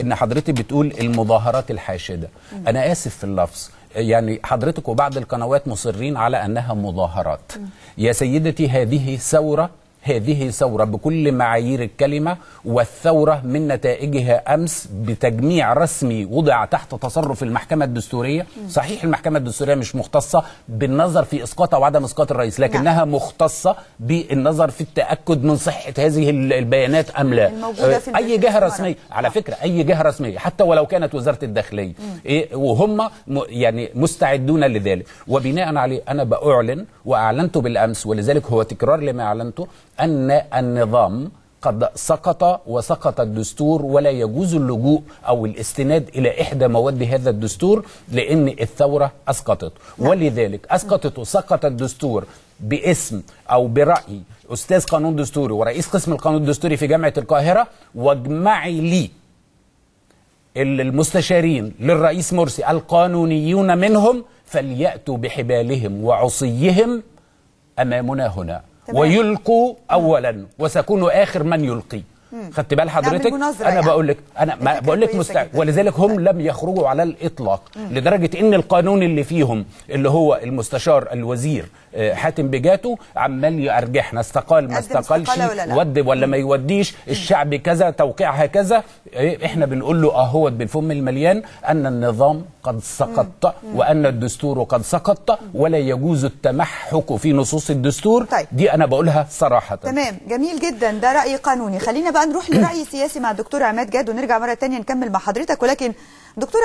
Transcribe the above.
ان حضرتك بتقول المظاهرات الحاشده انا اسف في اللفظ يعني حضرتك وبعض القنوات مصرين على انها مظاهرات يا سيدتي هذه ثوره هذه ثورة بكل معايير الكلمة والثورة من نتائجها أمس بتجميع رسمي وضع تحت تصرف المحكمة الدستورية صحيح المحكمة الدستورية مش مختصة بالنظر في إسقاط أو عدم إسقاط الرئيس نعم. لكنها مختصة بالنظر في التأكد من صحة هذه البيانات أم لا أي جهة رسمية على فكرة أي جهة رسمية حتى ولو كانت وزارة الداخلية إيه وهم يعني مستعدون لذلك وبناء عليه أنا بأعلن وأعلنت بالأمس ولذلك هو تكرار لما أعلنته أن النظام قد سقط وسقط الدستور ولا يجوز اللجوء او الاستناد الى احدى مواد هذا الدستور لان الثوره اسقطت نعم. ولذلك اسقطت وسقط الدستور باسم او براي استاذ قانون دستوري ورئيس قسم القانون الدستوري في جامعه القاهره واجمعي لي المستشارين للرئيس مرسي القانونيون منهم فلياتوا بحبالهم وعصيهم امامنا هنا ويلقوا أولا وسكون آخر من يلقي خدت بال حضرتك انا يعني. بقول لك انا بقول لك مستع... ولذلك هم طيب. لم يخرجوا على الاطلاق مم. لدرجه ان القانون اللي فيهم اللي هو المستشار الوزير آه، حاتم بجاتو عمال يرجحنا استقال ما استقالش ود ولا ما يوديش الشعب كذا توقيعها كذا آه، احنا بنقول له اهوت بالفم المليان ان النظام قد سقط وان الدستور قد سقط ولا يجوز التمحك في نصوص الدستور طيب. دي انا بقولها صراحه تمام جميل جدا ده راي قانوني خلينا بقى بقى نروح لرأي سياسي مع الدكتور عماد جاد ونرجع مرة تانية نكمل مع حضرتك ولكن دكتور